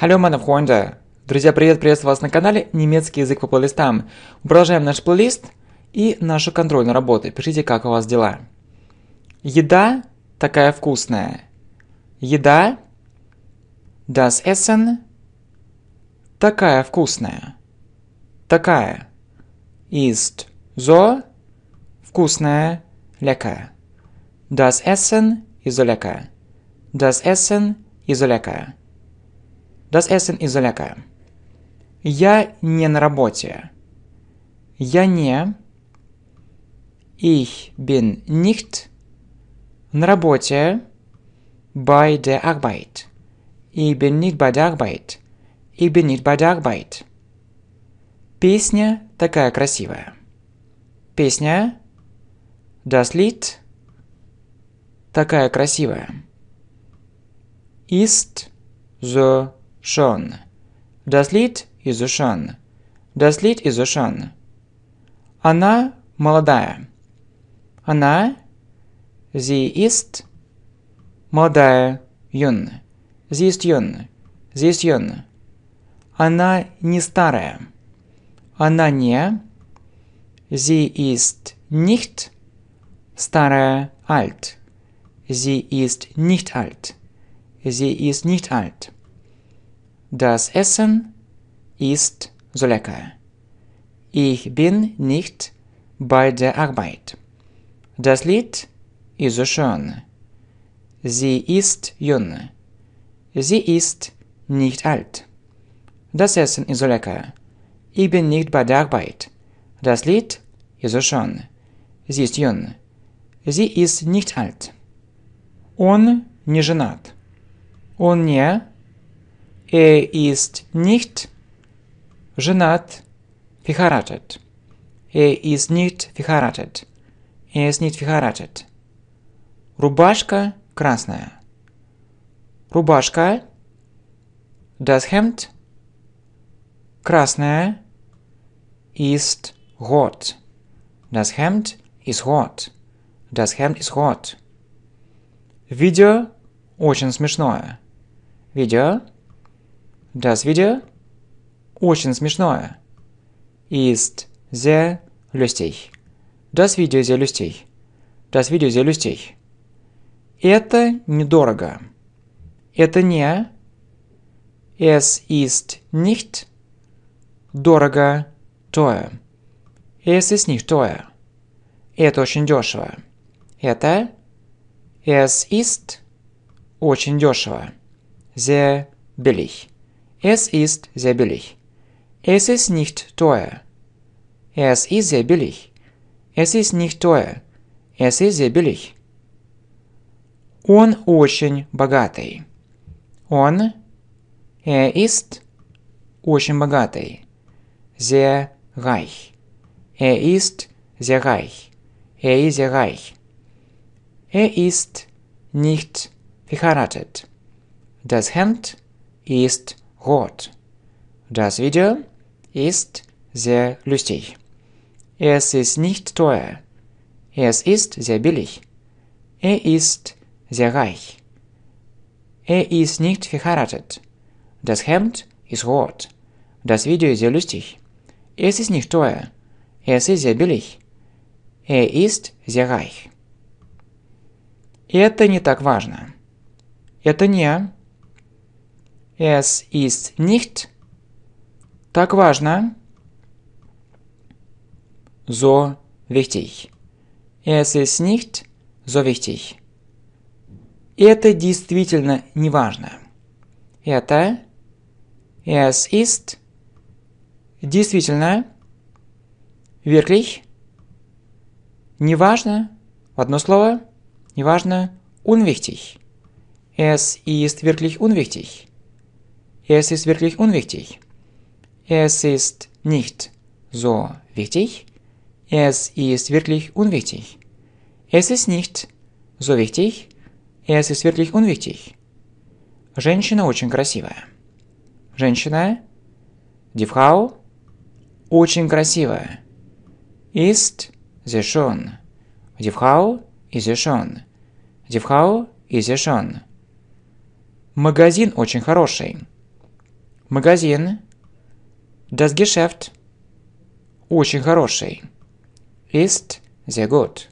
Hallo, meine Freunde! Друзья, привет, приветствую вас на канале «Немецкий язык по плейлистам». Продолжаем наш плейлист и нашу контрольную работу. Пишите, как у вас дела. Еда такая вкусная. Еда, das Essen, такая вкусная. Такая. Ist so вкусная, lecker. Das Essen ist so lecker. Das Essen ist so lecker. Das Essen ist lecker. Я не на работе. Я не. Ich bin nicht на работе. Bei der Arbeit. Ich bin nicht bei der Arbeit. Ich bin nicht bei der Arbeit. Песня такая красивая. Песня Das Lied такая красивая. Ist so schon. Das Lied изучен. Das Lied изучен. Она молодая. Она sie ist молодая, юная. Sie ist jung. Sie ist jung. Она не старая. Она не. Sie ist nicht старая, alt. Sie ist nicht alt. Sie ist nicht alt. Das Essen ist so lecker. Ich bin nicht bei der Arbeit. Das Lied ist so schön. Sie ist jung. Sie ist nicht alt. Das Essen ist so lecker. Ich bin nicht bei der Arbeit. Das Lied ist so schön. Sie ist jung. Sie ist nicht alt. Он не женат. Он не Er ist nicht женат, verheiratet. Er ist nicht verheiratet. Er ist nicht verheiratet. Рубашка красная. Рубашка. Das Hemd. Красная. Ist hot. Das Hemd ist hot. Das Hemd ist hot. Видео очень смешное. Видео Das Video очень смешное. Ist sehr lustig. Das Video sehr lustig. Das Video sehr lustig. Это недорого. Это не. Es ist nicht дорого, тое. Es ist nicht teuer. Это очень дешево. Это es ist очень дешево. Sehr billig. Es ist sehr billig. Es ist nicht teuer. Es ist sehr billig. Es ist nicht teuer. Es ist sehr billig. Он очень богатый. Он, er ist очень богатый. Sehr reich. Er ist sehr reich. Er ist sehr reich. Er ist nicht verheiratet. Das Hemd ist rot. Das Video ist sehr lustig. Es ist nicht teuer. Es ist sehr billig. Er ist sehr reich. Er ist nicht verheiratet. Das Hemd ist rot. Das Video ist sehr lustig. Es ist nicht teuer. Es ist sehr billig. Er ist sehr reich. Это не так важно. Это не Es ist nicht так важно. So wichtig. Es ist nicht so wichtig. Это действительно не важно. Это es ist действительно wirklich не важно. Одно слово. Не важно. Unwichtig. Es ist wirklich unwichtig. Es ist wirklich unwichtig. Es ist nicht so wichtig. Es ist wirklich unwichtig. Es ist nicht so wichtig. Es ist wirklich unwichtig. Женщина очень красивая. Женщина, die Frau, очень красивая. Ist sie schon. Die Frau ist sie schon. Die Frau ist sie schon. Магазин очень хороший. Магазин. Das Geschäft. Очень хороший. Ist sehr gut.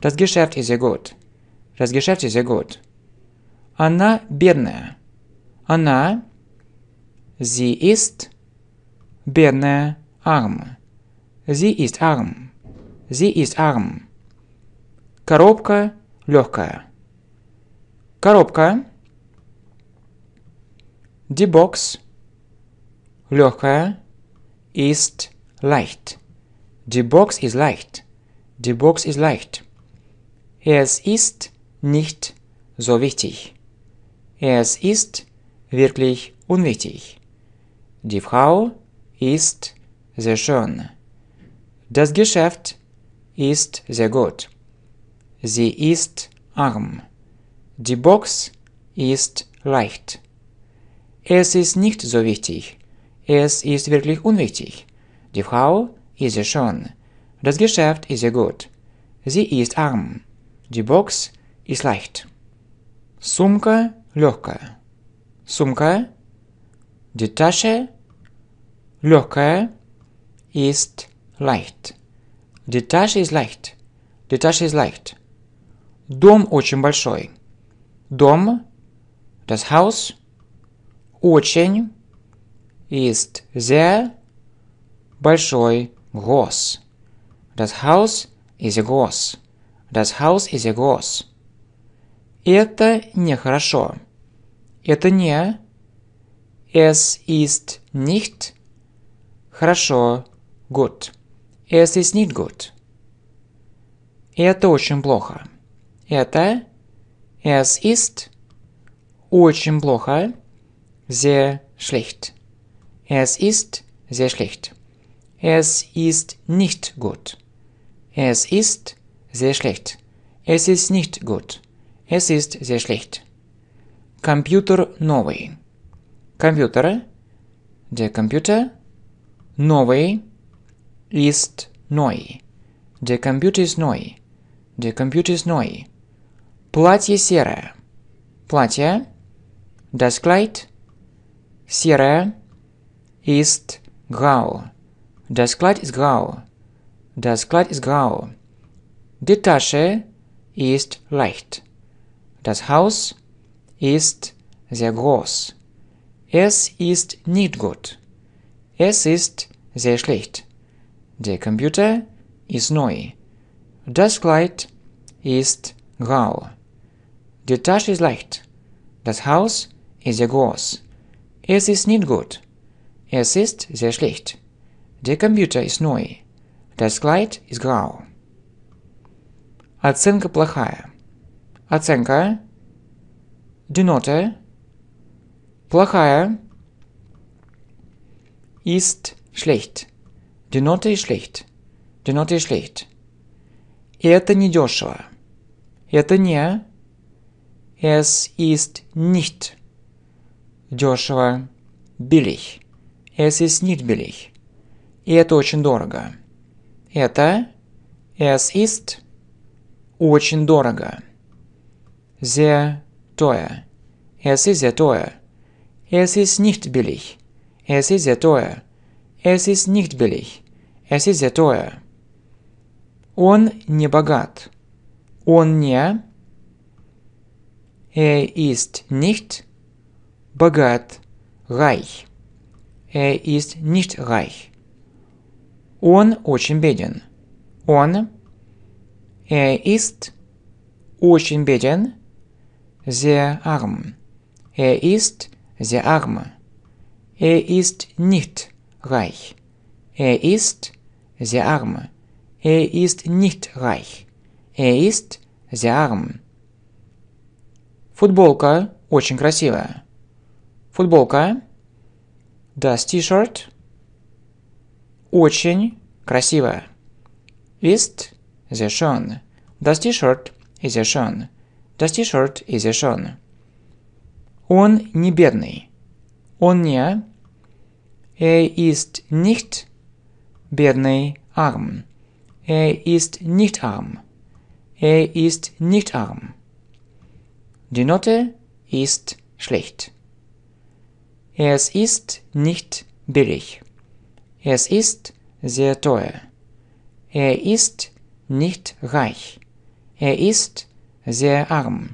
Das Geschäft ist sehr gut. Das Geschäft ist sehr gut. Она бедная. Она. Sie ist бедная. Arm. Sie ist arm. Sie ist arm. Коробка легкая. Коробка. Die Box. Locher ist leicht. Die Box ist leicht. Die Box ist leicht. Es ist nicht so wichtig. Es ist wirklich unwichtig. Die Frau ist sehr schön. Das Geschäft ist sehr gut. Sie ist arm. Die Box ist leicht. Es ist nicht so wichtig. Es ist wirklich unwichtig. Die Frau ist ja schon. Das Geschäft ist ja gut. Sie ist arm. Die Box ist leicht. Сумка легкая. Сумка, die Tasche, легкая, ist leicht. Die Tasche ist leicht. Die Tasche ist leicht. Dom очень большой. Dom. das Haus, очень, ist sehr большой, groß. Das Haus ist groß. Das Haus ist groß. Это нехорошо. Это не. Es ist nicht хорошо, gut. Es ist nicht gut. Это очень плохо. Это es ist очень плохо, sehr schlecht. Es ist sehr schlecht. Es ist nicht gut. Es ist sehr schlecht. Es ist nicht gut. Es ist sehr schlecht. Computer новый. Computer. Der Computer новый ist neu. Der Computer ist neu. Der Computer ist neu. Платье серое. Платье. Das Kleid. Серое ist grau. Das Kleid ist grau. Das Kleid ist grau. Die Tasche ist leicht. Das Haus ist sehr groß. Es ist nicht gut. Es ist sehr schlecht. Der Computer ist neu. Das Kleid ist grau. Die Tasche ist leicht. Das Haus ist sehr groß. Es ist nicht gut. Es ist sehr schlecht. Der Computer ist neu. Das Kleid ist grau. Оценка плохая. Оценка. Денота. Плохая. Ist schlecht. Die Note ist schlecht. Die Note ist schlecht. Это недешево. Это не. Es ist nicht. Дешево. Billig. S из Нидбелей. И это очень дорого. Это S ist очень дорого. Sehr teuer. Es ist sehr teuer. Es ist nicht billig. Es ist sehr teuer. Es ist nicht billig. Es ist sehr teuer. Он не богат. Он не... Er ist nicht богат. Reich. Er ist nicht reich. Он очень беден. Он. Er ist очень беден. Sehr arm. Er ist sehr arm. Er ist nicht reich. Er ist sehr arm. Er ist nicht reich. Er ist sehr arm. Футболка очень красивая. Футболка Dusty shirt. Очень красивая. Ist the schön. Das T-Shirt ist sehr schön. Das T-Shirt is a schön. Он не бедный. Он не. Er ist nicht бедный arm. Er ist nicht arm. Er ist nicht arm. Die Note ist schlecht. Es ist nicht billig. Es ist sehr teuer. Er ist nicht reich. Er ist sehr arm.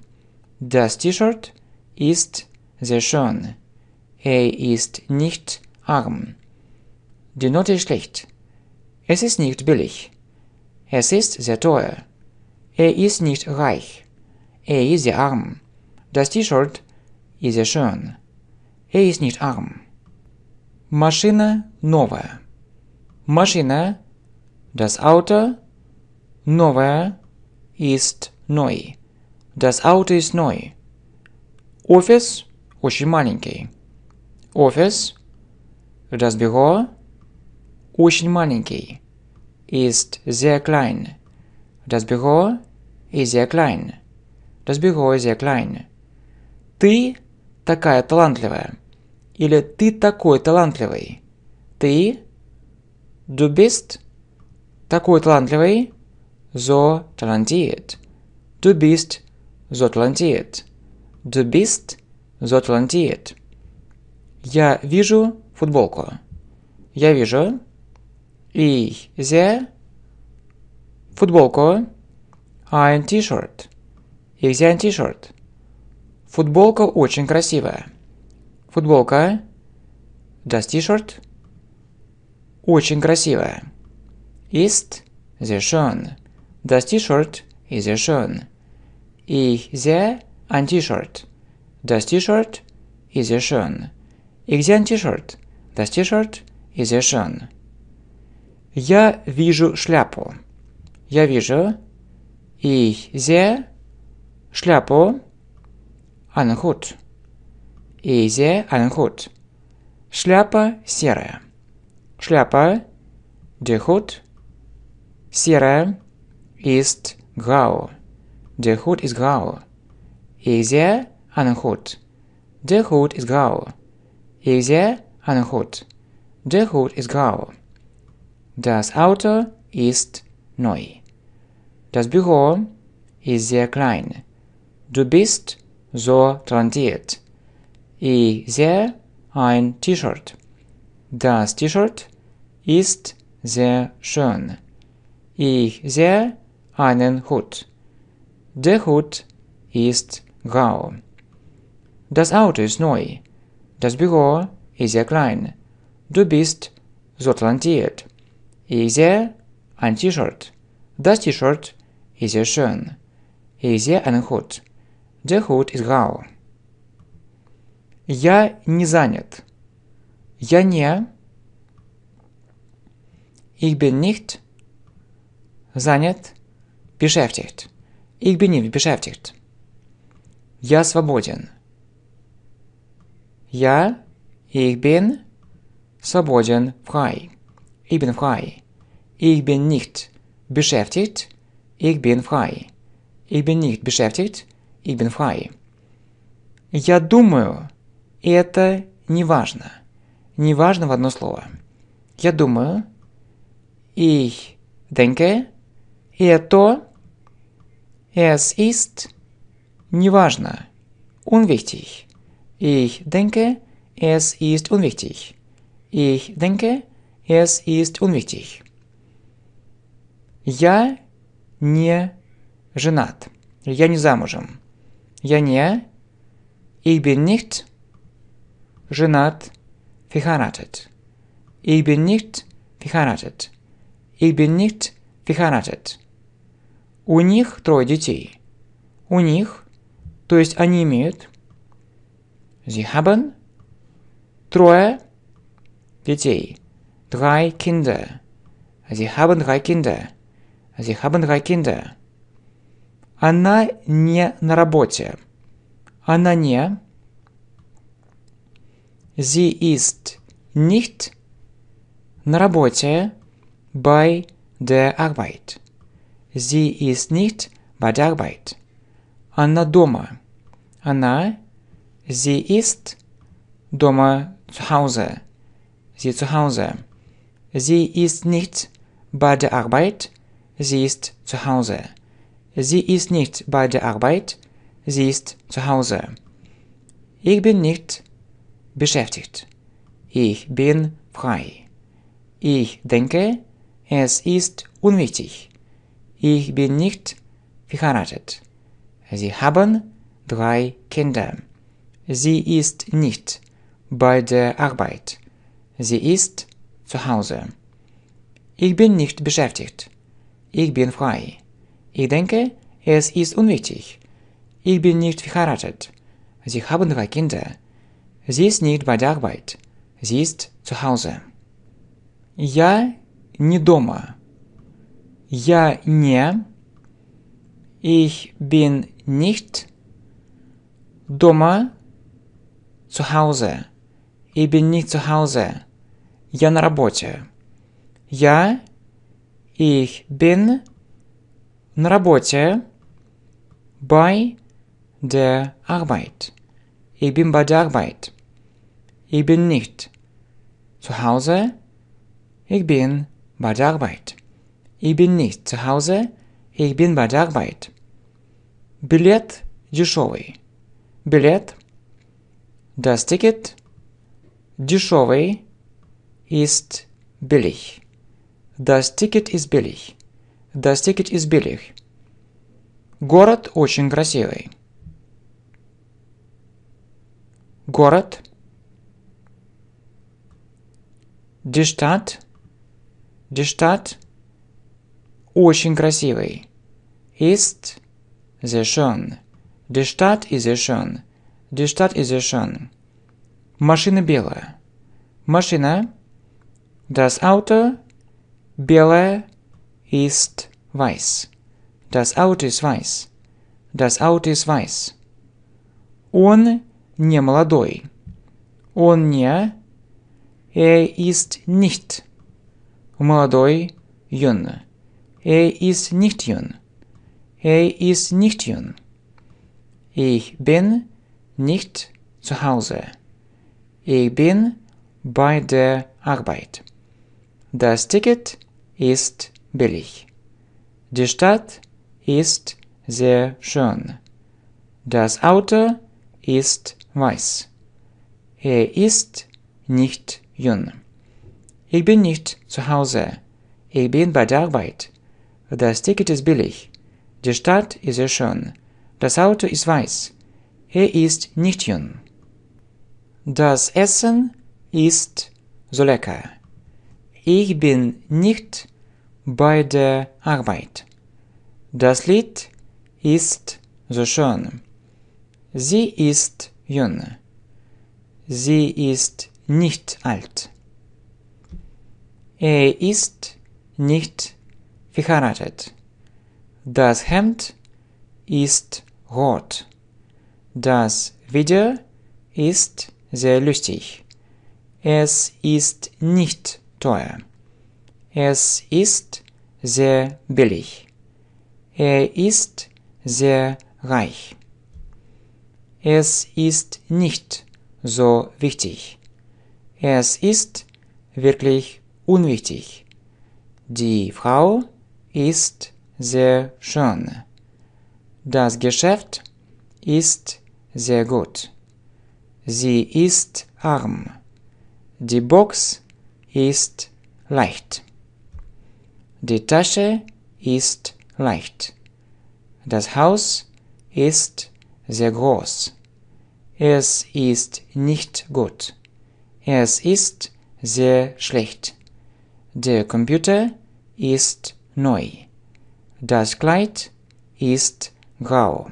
Das T-Shirt ist sehr schön. Er ist nicht arm. Die Note ist schlecht. Es ist nicht billig. Es ist sehr teuer. Er ist nicht reich. Er ist sehr arm. Das T-Shirt ist sehr schön. Er ist nicht arm. Машина новая. Машина, das Auto, новая, ist neu. Das Auto ist neu. Офис очень маленький. Офис, das Büro, очень маленький. Ist sehr klein. Das Büro ist sehr klein. Das Büro ist sehr klein. Ты такая талантливая. Или «ты такой талантливый». «Ты» «du bist» «такой талантливый». «so talentiert». «du bist» «so talentiert». «du bist» «so talentiert». Я вижу футболку. Я вижу. и зе футболку. Айн T-shirt. И зе ein T-shirt. Футболка очень красивая. Футболка. Just t-shirt. Очень красивая. Ist sehr schön. Das T-Shirt ist sehr schön. Ich sehe ein T-Shirt. Das T-Shirt ist sehr schön. Ich sehe ein T-Shirt. Das T-Shirt ist sehr schön. Я вижу шляпу. Я вижу. Ich sehe шляпу. Einen Hut. Eise einen Hut. Шляпа серая. Шляпа, der Hut, серая ist grau. Der Hut ist grau. Ich sehe einen Hut. Der Hut ist grau. Ich sehe einen Hut. Der Hut ist grau. Das Auto ist neu. Das Büro ist sehr klein. Du bist so talentiert. Ich sehe ein T-Shirt. Das T-Shirt ist sehr schön. Ich sehe einen Hut. Der Hut ist grau. Das Auto ist neu. Das Büro ist sehr klein. Du bist so talentiert. Ich sehe ein T-Shirt. Das T-Shirt ist sehr schön. Ich sehe einen Hut. Der Hut ist grau. Я не занят. Я не. Ich bin nicht занят. Beschäftigt. Ich bin nicht beschäftigt. Я свободен. Я, ich bin, свободен, frei. Ich bin frei. Ich bin nicht beschäftigt. Ich bin frei. Ich bin nicht beschäftigt. Ich bin frei. Я думаю. И это не важно. Не важно в одно слово. Я думаю. Ich denke. Это. Es ist. Неважно. Unwichtig. Ich denke, es ist unwichtig. Ich denke, es ist unwichtig. Я не женат. Я не замужем. Я не. Ich bin nicht женат, verheiratet. Ich bin nicht verheiratet. Ich bin nicht verheiratet. У них трое детей. У них, то есть они имеют, sie haben, трое детей. Drei Kinder. Sie haben drei Kinder. Sie haben drei Kinder. Она не на работе. Она не Sie ist nicht на работе bei der Arbeit. Sie ist nicht bei der Arbeit. Она дома. Она, sie ist дома zu Hause. Sie zu Hause. Sie ist nicht bei der Arbeit. Sie ist zu Hause. Sie ist nicht bei der Arbeit. Sie ist zu Hause. Ich bin nicht beschäftigt. Ich bin frei. Ich denke, es ist unwichtig. Ich bin nicht verheiratet. Sie haben drei Kinder. Sie ist nicht bei der Arbeit. Sie ist zu Hause. Ich bin nicht beschäftigt. Ich bin frei. Ich denke, es ist unwichtig. Ich bin nicht verheiratet. Sie haben drei Kinder. Sie ist nicht bei der Arbeit. Sie ist zu Hause. Я не дома. Я не. Ich bin nicht дома. Zu Hause. Ich bin nicht zu Hause. Я на работе. Я. Ich bin на работе. Bei der Arbeit. Ich bin bei der Arbeit. Ich bin nicht zu Hause. Ich bin bei der Arbeit. Ich bin nicht zu Hause. Ich bin bei der Arbeit. Билет дешевый. Билет. Das Ticket. Дешевый ist billig. Das Ticket ist billig. Das Ticket ist billig. Город очень красивый. город, die Stadt, die Stadt, очень красивый, ist sehr schön, die Stadt ist sehr schön, die Stadt ist sehr schön. Машина белая, машина, das Auto, белое, ist weiß, das Auto ist weiß, das Auto ist weiß. Он не молодой. Он не, er э, ist nicht. Молодой, jung. Er э, ist nicht jung. Er э, ist nicht jung. Ich bin nicht zu Hause. Ich bin bei der Arbeit. Das Ticket ist billig. Die Stadt ist sehr schön. Das Auto ist weiß. Er ist nicht jung. Ich bin nicht zu Hause. Ich bin bei der Arbeit. Das Ticket ist billig. Die Stadt ist sehr schön. Das Auto ist weiß. Er ist nicht jung. Das Essen ist so lecker. Ich bin nicht bei der Arbeit. Das Lied ist so schön. Sie ist jung. Sie ist nicht alt. Er ist nicht verheiratet. Das Hemd ist rot. Das Video ist sehr lustig. Es ist nicht teuer. Es ist sehr billig. Er ist sehr reich es ist nicht so wichtig. Es ist wirklich unwichtig. Die Frau ist sehr schön. Das Geschäft ist sehr gut. Sie ist arm. Die Box ist leicht. Die Tasche ist leicht. Das Haus ist sehr groß. Es ist nicht gut. Es ist sehr schlecht. Der Computer ist neu. Das Kleid ist grau.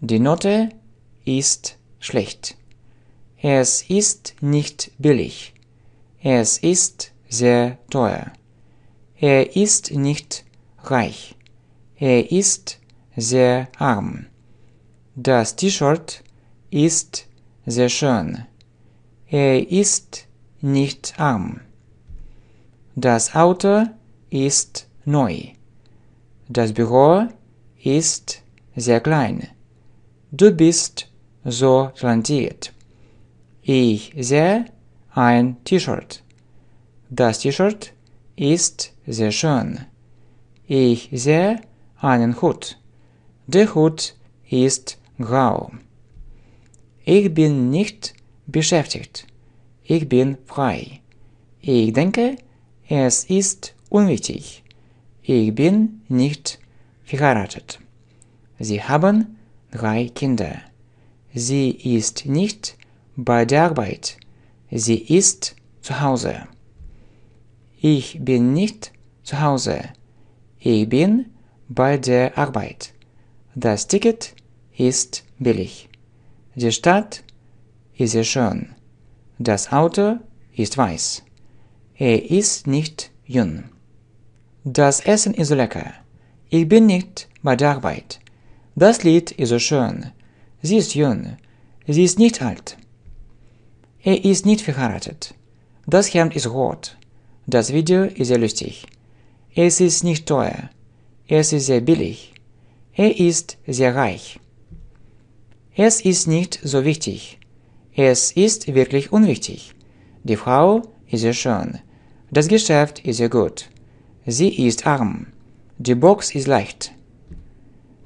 Die Note ist schlecht. Es ist nicht billig. Es ist sehr teuer. Er ist nicht reich. Er ist sehr arm. Das T-Shirt ist ist sehr schön. Er ist nicht arm. Das Auto ist neu. Das Büro ist sehr klein. Du bist so talentiert. Ich sehe ein T-Shirt. Das T-Shirt ist sehr schön. Ich sehe einen Hut. Der Hut ist grau. Ich bin nicht beschäftigt. Ich bin frei. Ich denke, es ist unwichtig. Ich bin nicht verheiratet. Sie haben drei Kinder. Sie ist nicht bei der Arbeit. Sie ist zu Hause. Ich bin nicht zu Hause. Ich bin bei der Arbeit. Das Ticket ist billig. Die Stadt ist sehr schön. Das Auto ist weiß. Er ist nicht jung. Das Essen ist lecker. Ich bin nicht bei der Arbeit. Das Lied ist so schön. Sie ist jung. Sie ist nicht alt. Er ist nicht verheiratet. Das Hemd ist rot. Das Video ist sehr lustig. Es ist nicht teuer. Es ist sehr billig. Er ist sehr reich. Es ist nicht so wichtig. Es ist wirklich unwichtig. Die Frau ist sehr schön. Das Geschäft ist sehr gut. Sie ist arm. Die Box ist leicht.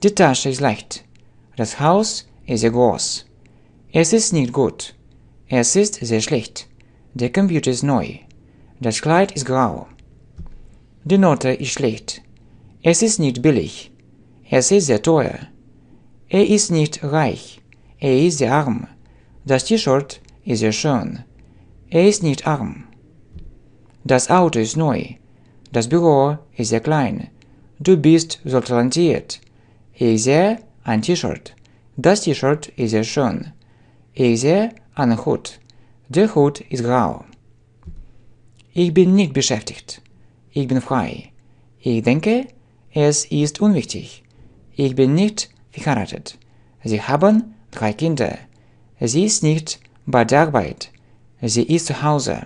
Die Tasche ist leicht. Das Haus ist sehr groß. Es ist nicht gut. Es ist sehr schlecht. Der Computer ist neu. Das Kleid ist grau. Die Note ist schlecht. Es ist nicht billig. Es ist sehr teuer. Er ist nicht reich. Er ist sehr arm. Das T-Shirt ist sehr schön. Er ist nicht arm. Das Auto ist neu. Das Büro ist sehr klein. Du bist so talentiert. Ich sehe ein T-Shirt. Das T-Shirt ist sehr schön. Ich sehe einen Hut. Der Hut ist grau. Ich bin nicht beschäftigt. Ich bin frei. Ich denke, es ist unwichtig. Ich bin nicht verheiratet. Sie haben drei Kinder. Sie ist nicht bei der Arbeit. Sie ist zu Hause.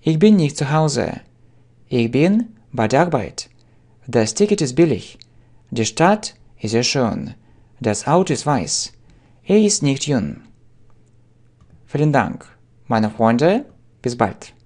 Ich bin nicht zu Hause. Ich bin bei der Arbeit. Das Ticket ist billig. Die Stadt ist sehr schön. Das Auto ist weiß. Er ist nicht jung. Vielen Dank, meine Freunde. Bis bald.